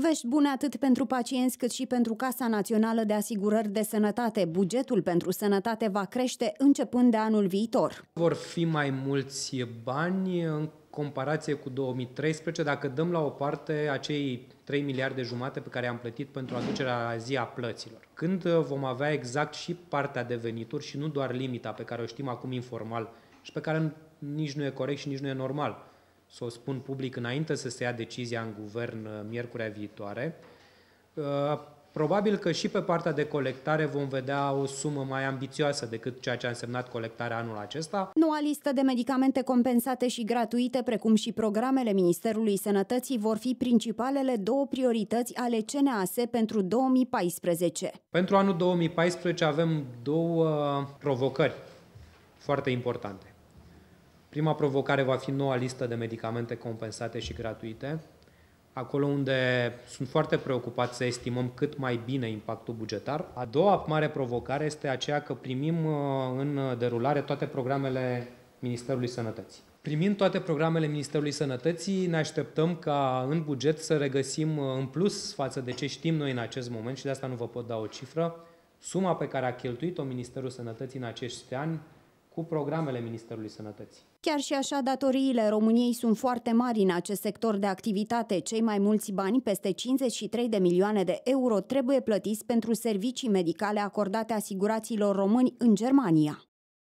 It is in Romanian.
Vești bune atât pentru pacienți cât și pentru Casa Națională de Asigurări de Sănătate. Bugetul pentru sănătate va crește începând de anul viitor. Vor fi mai mulți bani în comparație cu 2013, dacă dăm la o parte acei 3 miliarde jumate pe care am plătit pentru aducerea la zi a plăților. Când vom avea exact și partea de venituri și nu doar limita pe care o știm acum informal și pe care nici nu e corect și nici nu e normal să o spun public înainte să se ia decizia în guvern uh, miercurea viitoare. Uh, probabil că și pe partea de colectare vom vedea o sumă mai ambițioasă decât ceea ce a însemnat colectarea anul acesta. Noua listă de medicamente compensate și gratuite, precum și programele Ministerului Sănătății, vor fi principalele două priorități ale CNAS pentru 2014. Pentru anul 2014 avem două provocări foarte importante. Prima provocare va fi noua listă de medicamente compensate și gratuite, acolo unde sunt foarte preocupat să estimăm cât mai bine impactul bugetar. A doua mare provocare este aceea că primim uh, în derulare toate programele Ministerului Sănătății. Primind toate programele Ministerului Sănătății, ne așteptăm ca în buget să regăsim uh, în plus față de ce știm noi în acest moment și de asta nu vă pot da o cifră, suma pe care a cheltuit-o Ministerul Sănătății în acești ani cu programele Ministerului Sănătății. Chiar și așa, datoriile României sunt foarte mari în acest sector de activitate. Cei mai mulți bani, peste 53 de milioane de euro, trebuie plătiți pentru servicii medicale acordate asiguraților români în Germania.